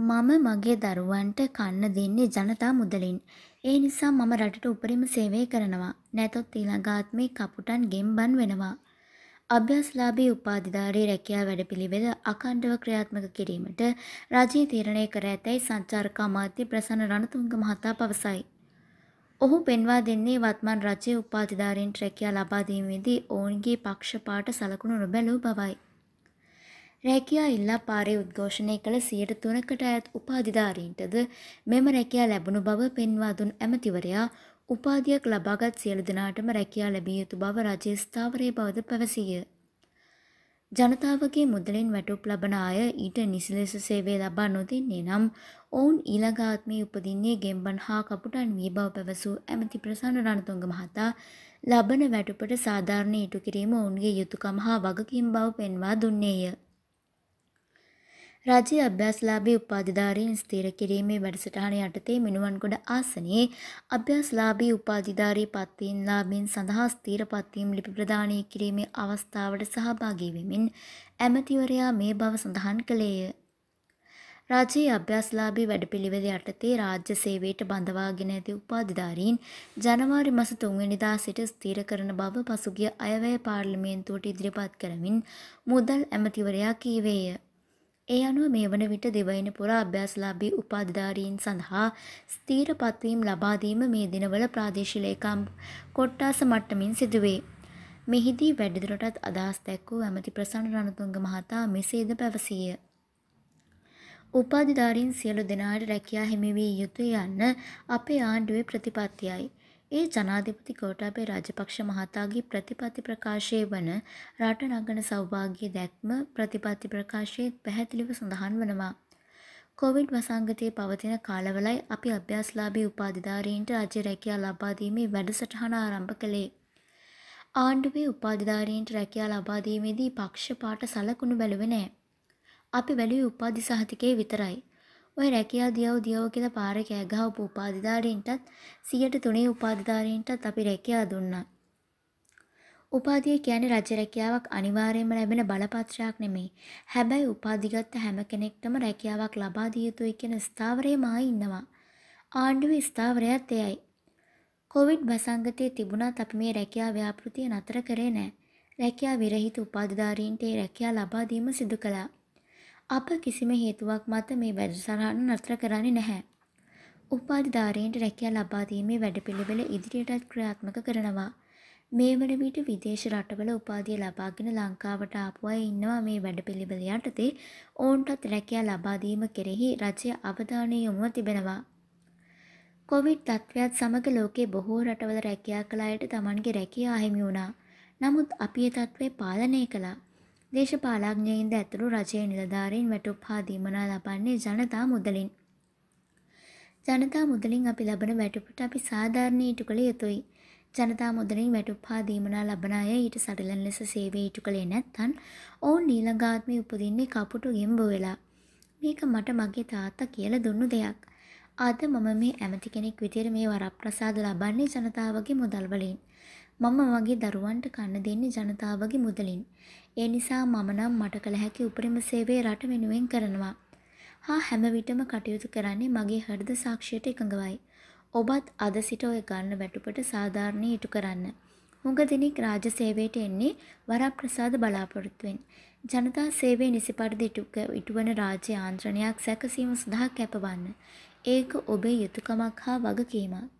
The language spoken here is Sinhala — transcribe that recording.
මම මගේ දරුවන්ට කන්න දෙන්නේ ජනතා මුදලින්. ඒ නිසා මම රටට උපරිම සේවය කරනවා. නැතොත් ඊළඟ ආත්මේ කපුටන් ගෙම්බන් වෙනවා. අභ්‍යාසලාභී උපාධිධාරී රැකියා වැඩපිළිවෙල අඛණ්ඩව ක්‍රියාත්මක කිරීමට රජය තීරණය කර ඇතැයි සංචාරක අමාත්‍ය ප්‍රසන්න රණතුංග මහතා පවසයි. ඔහු පෙන්වා දෙන්නේ වත්මන් රජයේ උපාධිධාරීන් රැකියා ලබා දීමේදී ඔවුන්ගේ පක්ෂපාත සලකුණු නොබැලූ බවයි. රැකියා ඉල්ලා පාරේ උද්ඝෝෂණය කළ සියයට තුනකට අයත් උපාධිධාරීන්ටද මෙම රැකියා ලැබුණු බව පෙන්වා දුන් ඇමතිවරයා උපාධියක් ලබාගත් සියලු දෙනාටම රැකියා ලැබිය යුතු බව රජයේ ස්ථාවරයේ බවද පැවසීය. ජනතාවගේ මුදලින් වැටුප් ලබන අය ඊට නිසි ලෙස සේවය ලබා නොදෙන්නේ නම් ඔවුන් ඊළඟ ආත්මයේ උපදින්නේ ගෙම්බන් හා කපුටන් වී බව පැවසූ ඇමති ප්‍රසන්න රණතුංග මහතා ලබන වැටුපට සාධාරණ ඉටු කිරීම ඔවුන්ගේ යුතුයකම හා වගකීම් බව පෙන්වා දුන්නේය. රාජ්‍ය අභ්‍යාසලාභී උපාධිධාරීන් ස්ථිර කිරීමේ වැඩසටහන යටතේ මිනුවන්ගොඩ ආසනයේ අභ්‍යාසලාභී උපාධිධාරී පත්වීම් ලාභීන් සඳහා ස්ථීර පත්වීම් ලිපි ප්‍රදානය කිරීමේ අවස්ථාවට සහභාගී වෙමින් ඇමතිවරයා මේ බව සඳහන් කළේය. රාජයේ අභ්‍යාසලාභී වැඩපිළිවෙල යටතේ රාජ්‍ය සේවයට බඳවාගෙන ඇති උපාධිධාරීන් ජනවාරි මස තුන්වැනිදා සිට ස්ථීර කරන බව පසුගිය අයවැය පාර්ලිමේන්තුවට ඉදිරිපත් කරමින් මුදල් ඇමතිවරයා කීවේය. ඒ අනුව මේ වන විට දෙවයින පුරා අභ්‍යාසලාභී උපාධිධාරීන් සඳහා ස්ථීර පත්වීම් ලබා දීම මේ දිනවල ප්‍රාදේශීය ලේකම් කොට්ටාස මට්ටමින් සිදුවේ. මෙහිදී වැඩිදුරටත් අදහස් දැක්වූ ඇමති ප්‍රසන්න රණතුංග මහතා මෙසේද පැවසීය. උපාධිධාරීන් සියලු දෙනාට රැකියා හිමි වී යුතුය යන්න අපේ ආණ්ඩුවේ ප්‍රතිපත්තියයි. ඒ ජනාධිපති ගෝඨාභය රාජපක්ෂ මහතාගේ ප්‍රතිපත්ති ප්‍රකාශයේ වන රට නගන සෞභාග්‍ය දැක්ම ප්‍රතිපත්ති ප්‍රකාශයේ පැහැදිලිව සඳහන් වනවා. කොවිඩ් වසංගතයේ පවතින කාලවලයි අපි අභ්‍යාසලාභී උපාධිධාරීන්ට රජය රැකියා ලබා දීමේ වැඩසටහන ආරම්භ කළේ. ආණ්ඩුවේ උපාධිධාරීන්ට රැකියා ලබා දීමේදී පක්ෂපාත සලකුණු බැලුවේ නැහැ. අපි බැලුවේ උපාධි සහතිකයේ විතරයි. ඔය රැකියා දියව් දියව් කියලා පාර කෑගහපු උපාධිධාරීන්ටත් සියයට තුනේ උපාධිධාරීන්ටත් අපි රැකියා දුන්නා. උපාධිය කියන්නේ රජ රැකියාවක් අනිවාර්යයෙන්ම ලැබෙන බලපත්‍රයක් නෙමෙයි. හැබැයි උපාධිගත් හැම කෙනෙක්ටම රැකියාවක් ලබා දිය යුතුයි කියන ස්ථාවරයම ආ ඉන්නවා. ආණ්ඩුවේ ස්ථාවරයත් එයයි. කොවිඩ් වසංගතයේ තිබුණත් අපි මේ රැකියා ව්‍යාපෘතිය නතර කරේ නැහැ. රැකියා විරහිත උපාධිධාරීන්ට ඒ රැකියා ලබා දීම සිදු කළා. අප කිසිම හේතුවක් මත මේ වැඩසටහන නතර කරන්නේ නැහැ. උපාධිධාරීන්ට රැකියා ලබා දීමේ වැඩපිළිවෙල ඉදිරියටත් ක්‍රියාත්මක කරනවා. මේ වන විට විදේශ රටවල උපාධිය ලබාගෙන ලංකාවට ආපු අය ඉන්නවා මේ වැඩපිළිවෙල යටතේ ඔවුන්ටත් රැකියා ලබා දීම කෙරෙහි රජය අවධානය යොමුව තිබෙනවා. කොවිඩ් තත්ත්වයත් සමග ලෝකේ බොහෝ රටවල රැකියා කළ අයට තමන්ගේ රැකියා අහිමි වුණා. නමුත් අපි ඒ තත්ත්වය පාලනය කළා. දේශපාලඥයින්ද ඇතුළු රජයේ නිලධාරීන් වැටුප්හා දීමනා ලබන්නේ ජනතා මුදලින්. ජනතා මුදලින් අපි ලබන වැටුපට අපි සාධාරණ ඊටු කළ යුතුයි. ජනතා මුදලින් වැටුප්හා දීමනා ලබන අය ඊට සටලන් ලෙස සේවය ඊටු කළේ නැත්තන් ඔවුන් නීළඟාත්මය උපදින්නේ කපුටු ගෙම්බෝ වෙලා. මේක මට මගේ තාත්තා කියල දුන්නු දෙයක්. අද මම මේ ඇමති කෙනෙක් විදියට මේ වරප්‍රසාද ලබන්නේ ජනතාවගේ මුදල්වලින්. මම මගේ දරුවන්ට කන්න දෙන්නේ ජනතාවගේ මුදලින්. ඒ නිසා මම නම් මට කළ හැකි උපරිම සේවය රට වෙනුවෙන් කරනවා. හා හැම විටම කටයුතු කරන්නේ මගේ හෘද සාක්ෂියට එකඟවයි. ඔබත් අද සිට ඔය ගන්න වැටුපට සාධාරණී ඉටු කරන්න. හුඟ දෙනෙක් රාජ්‍ය සේවයට එන්නේ වරප්‍රසාද බලාපොරොත්තුවෙන්. ජනතා සේවය නිසි පරිදි ඉටුවන රාජ්‍ය ආන්ත්‍රණයක් සැකසීම සඳහා කැපවන්න. ඒක ඔබේ යුතුකමක් හා වගකීමක්.